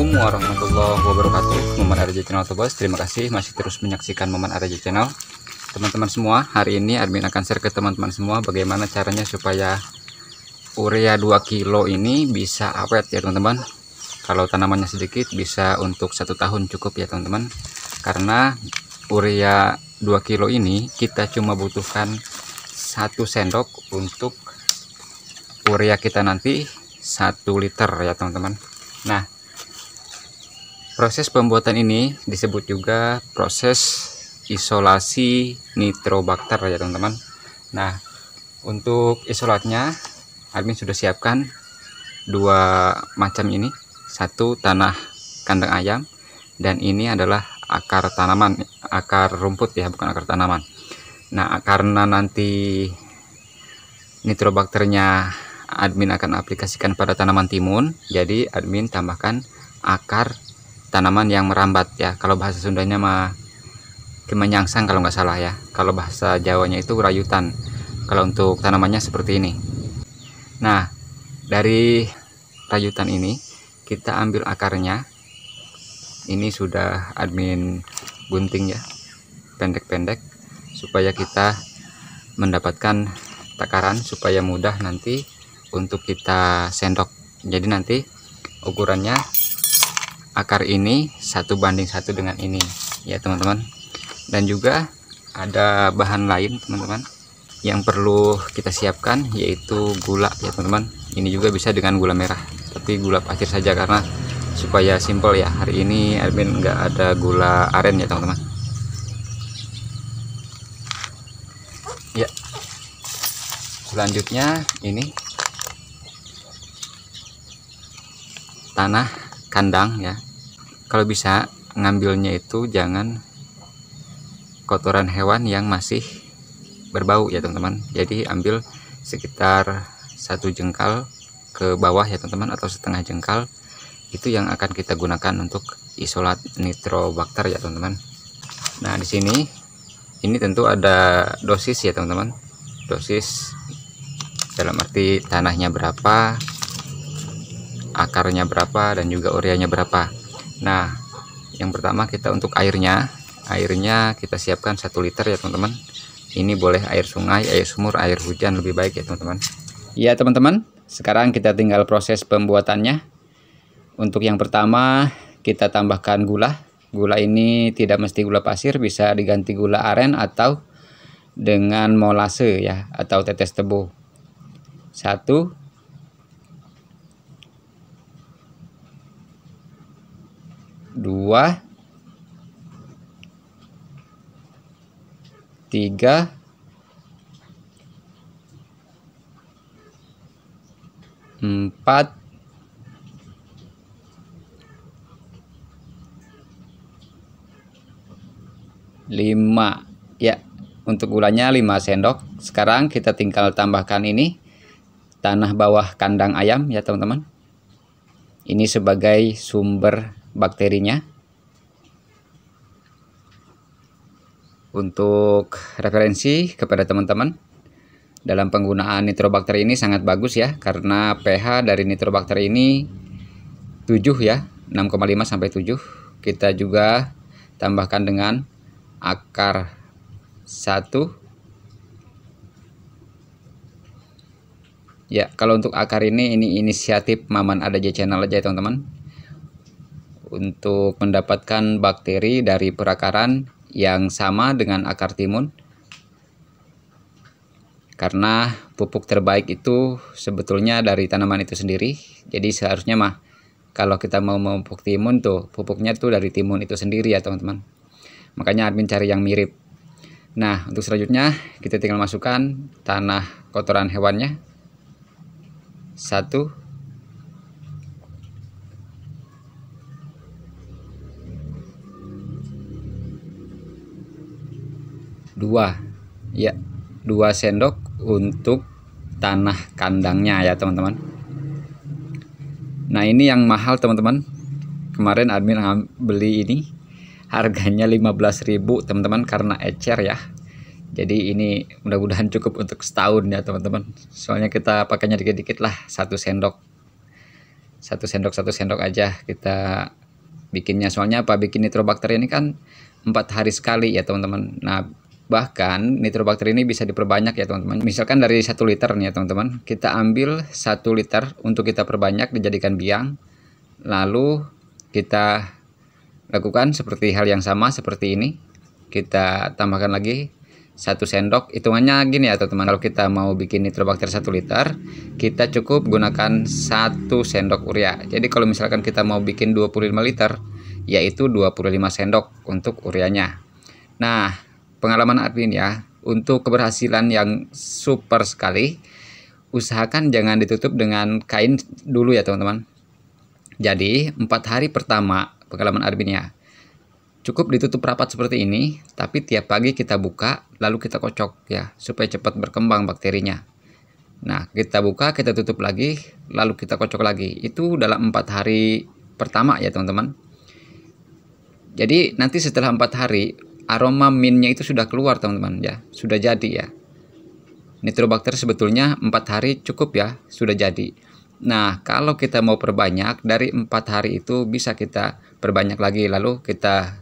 Assalamualaikum warahmatullahi wabarakatuh Momen RJ Channel Tobos Terima kasih masih terus menyaksikan Momen RJ Channel Teman-teman semua Hari ini admin akan share ke teman-teman semua Bagaimana caranya supaya Urea 2 kilo ini bisa awet ya teman-teman Kalau tanamannya sedikit bisa untuk satu tahun cukup ya teman-teman Karena urea 2 kilo ini Kita cuma butuhkan satu sendok untuk urea kita nanti satu liter ya teman-teman Nah Proses pembuatan ini disebut juga proses isolasi nitrobakter ya teman-teman. Nah, untuk isolatnya admin sudah siapkan dua macam ini. Satu tanah kandang ayam dan ini adalah akar tanaman, akar rumput ya, bukan akar tanaman. Nah, karena nanti nitrobakternya admin akan aplikasikan pada tanaman timun, jadi admin tambahkan akar tanaman yang merambat ya kalau bahasa Sundanya mah kemenyangsang kalau nggak salah ya kalau bahasa Jawanya itu rayutan kalau untuk tanamannya seperti ini nah dari rayutan ini kita ambil akarnya ini sudah admin gunting ya pendek-pendek supaya kita mendapatkan takaran supaya mudah nanti untuk kita sendok jadi nanti ukurannya akar ini satu banding satu dengan ini ya teman-teman dan juga ada bahan lain teman-teman yang perlu kita siapkan yaitu gula ya teman-teman ini juga bisa dengan gula merah tapi gula pasir saja karena supaya simple ya hari ini admin nggak ada gula aren ya teman-teman ya selanjutnya ini tanah kandang ya kalau bisa ngambilnya itu jangan kotoran hewan yang masih berbau ya teman-teman jadi ambil sekitar satu jengkal ke bawah ya teman-teman atau setengah jengkal itu yang akan kita gunakan untuk isolat nitrobakter ya teman-teman nah di sini ini tentu ada dosis ya teman-teman dosis dalam arti tanahnya berapa akarnya berapa dan juga ureanya berapa nah yang pertama kita untuk airnya airnya kita siapkan satu liter ya teman-teman ini boleh air sungai air sumur air hujan lebih baik ya teman-teman ya teman-teman sekarang kita tinggal proses pembuatannya untuk yang pertama kita tambahkan gula gula ini tidak mesti gula pasir bisa diganti gula aren atau dengan molase ya atau tetes tebu satu dua tiga empat lima ya untuk gulanya 5 sendok sekarang kita tinggal tambahkan ini tanah bawah kandang ayam ya teman-teman ini sebagai sumber bakterinya untuk referensi kepada teman-teman dalam penggunaan nitrobakter ini sangat bagus ya karena pH dari nitrobakter ini 7 ya 6,5 sampai 7 kita juga tambahkan dengan akar 1 ya kalau untuk akar ini ini inisiatif Maman ada di channel aja ya, teman-teman untuk mendapatkan bakteri dari perakaran yang sama dengan akar timun karena pupuk terbaik itu sebetulnya dari tanaman itu sendiri jadi seharusnya mah kalau kita mau memupuk timun tuh pupuknya tuh dari timun itu sendiri ya teman-teman makanya admin cari yang mirip nah untuk selanjutnya kita tinggal masukkan tanah kotoran hewannya satu 2 ya dua sendok untuk tanah kandangnya ya teman-teman nah ini yang mahal teman-teman kemarin admin beli ini harganya 15.000 teman-teman karena ecer ya jadi ini mudah-mudahan cukup untuk setahun ya teman-teman soalnya kita pakainya dikit-dikit lah satu sendok satu sendok satu sendok aja kita bikinnya soalnya apa bikin nitrobakter ini kan empat hari sekali ya teman-teman nah Bahkan nitrobakter ini bisa diperbanyak ya teman-teman. Misalkan dari 1 liter nih ya teman-teman, kita ambil 1 liter untuk kita perbanyak dijadikan biang. Lalu kita lakukan seperti hal yang sama seperti ini. Kita tambahkan lagi satu sendok hitungannya gini ya teman-teman kalau kita mau bikin nitrobakter satu liter kita cukup gunakan satu sendok urea jadi kalau misalkan kita mau bikin 25 liter yaitu 25 sendok untuk ureanya nah pengalaman admin ya untuk keberhasilan yang super sekali usahakan jangan ditutup dengan kain dulu ya teman-teman jadi empat hari pertama pengalaman admin ya cukup ditutup rapat seperti ini tapi tiap pagi kita buka lalu kita kocok ya supaya cepat berkembang bakterinya nah kita buka kita tutup lagi lalu kita kocok lagi itu dalam empat hari pertama ya teman-teman jadi nanti setelah empat hari aroma minnya itu sudah keluar teman-teman ya sudah jadi ya nitrobakter sebetulnya empat hari cukup ya sudah jadi nah kalau kita mau perbanyak dari empat hari itu bisa kita perbanyak lagi lalu kita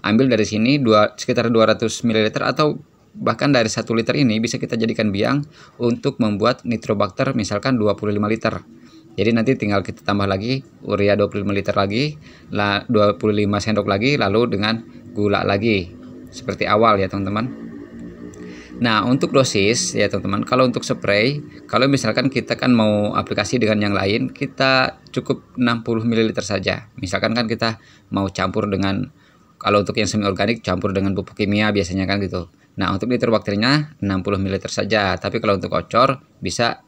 ambil dari sini dua, sekitar 200 ml atau bahkan dari 1 liter ini bisa kita jadikan biang untuk membuat nitrobakter misalkan 25 liter. Jadi nanti tinggal kita tambah lagi urea 25 liter lagi, 25 sendok lagi lalu dengan gula lagi seperti awal ya teman-teman nah untuk dosis ya teman-teman kalau untuk spray kalau misalkan kita kan mau aplikasi dengan yang lain kita cukup 60 ml saja misalkan kan kita mau campur dengan kalau untuk yang semi organik campur dengan pupuk kimia biasanya kan gitu nah untuk liter bakterinya 60 ml saja tapi kalau untuk kocor bisa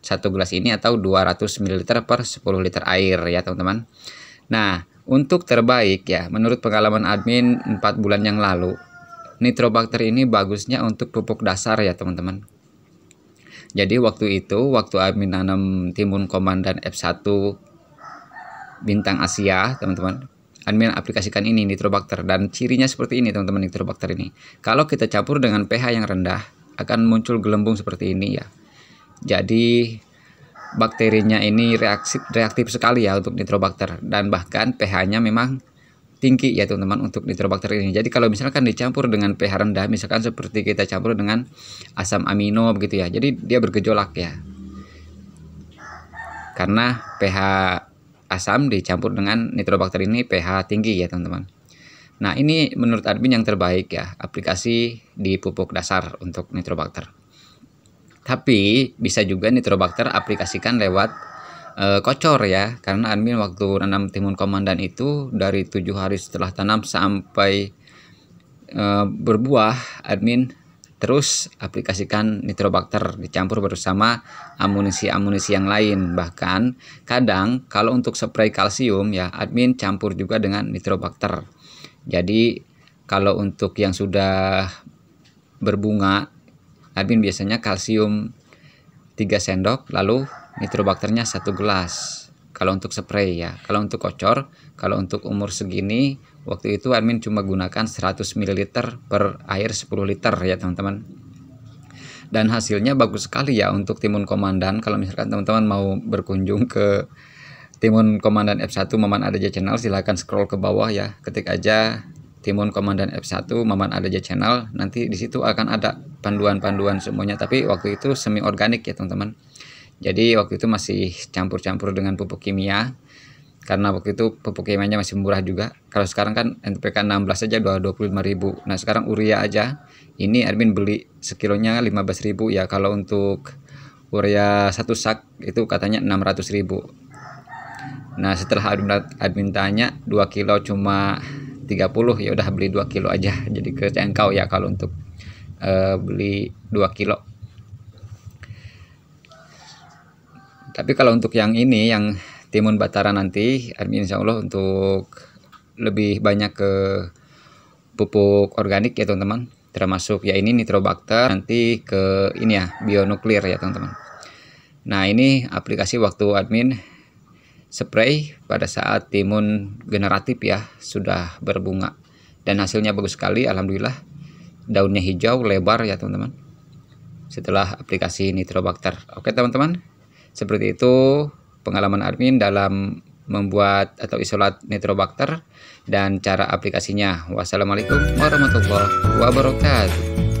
satu gelas ini atau 200 ml per 10 liter air ya teman-teman nah untuk terbaik ya, menurut pengalaman admin 4 bulan yang lalu, nitrobakter ini bagusnya untuk pupuk dasar ya teman-teman. Jadi waktu itu, waktu admin nanam timun komandan F1 bintang Asia, teman-teman, admin aplikasikan ini nitrobakter dan cirinya seperti ini teman-teman nitrobakter ini. Kalau kita campur dengan pH yang rendah, akan muncul gelembung seperti ini ya. Jadi bakterinya ini reaksi reaktif sekali ya untuk nitrobakter dan bahkan pH-nya memang tinggi ya teman-teman untuk nitrobakter ini. Jadi kalau misalkan dicampur dengan pH rendah misalkan seperti kita campur dengan asam amino begitu ya. Jadi dia bergejolak ya. Karena pH asam dicampur dengan nitrobakter ini pH tinggi ya teman-teman. Nah ini menurut admin yang terbaik ya aplikasi di pupuk dasar untuk nitrobakter. Tapi bisa juga nitrobakter aplikasikan lewat e, kocor ya, karena admin waktu nanam timun komandan itu dari tujuh hari setelah tanam sampai e, berbuah, admin terus aplikasikan nitrobakter dicampur bersama amunisi-amunisi yang lain. Bahkan kadang kalau untuk spray kalsium ya admin campur juga dengan nitrobakter. Jadi kalau untuk yang sudah berbunga Admin biasanya kalsium 3 sendok, lalu nitrobakternya 1 gelas. Kalau untuk spray ya, kalau untuk kocor, kalau untuk umur segini, waktu itu admin cuma gunakan 100 ml per air 10 liter ya teman-teman. Dan hasilnya bagus sekali ya untuk timun komandan. Kalau misalkan teman-teman mau berkunjung ke timun komandan F1 Maman Adaja channel, silahkan scroll ke bawah ya. Ketik aja Timun Komandan F1 Maman Adeja Channel nanti disitu akan ada panduan-panduan semuanya tapi waktu itu semi organik ya teman-teman jadi waktu itu masih campur-campur dengan pupuk kimia karena waktu itu pupuk kimianya masih murah juga kalau sekarang kan NPK 16 aja 25 ribu nah sekarang urea aja ini admin beli sekilonya 15 ribu ya kalau untuk urea satu sak itu katanya 600 ribu Nah setelah admin, admin tanya 2 kilo cuma 30 ya udah beli 2 kilo aja jadi kau ya kalau untuk uh, beli 2 kilo tapi kalau untuk yang ini yang timun batara nanti insya Allah untuk lebih banyak ke pupuk organik ya teman-teman termasuk ya ini nitrobakter nanti ke ini ya bionuklir ya teman-teman nah ini aplikasi waktu admin spray pada saat timun generatif ya sudah berbunga dan hasilnya bagus sekali alhamdulillah daunnya hijau lebar ya teman-teman setelah aplikasi nitrobakter oke teman-teman seperti itu pengalaman admin dalam membuat atau isolat nitrobakter dan cara aplikasinya wassalamualaikum warahmatullahi wabarakatuh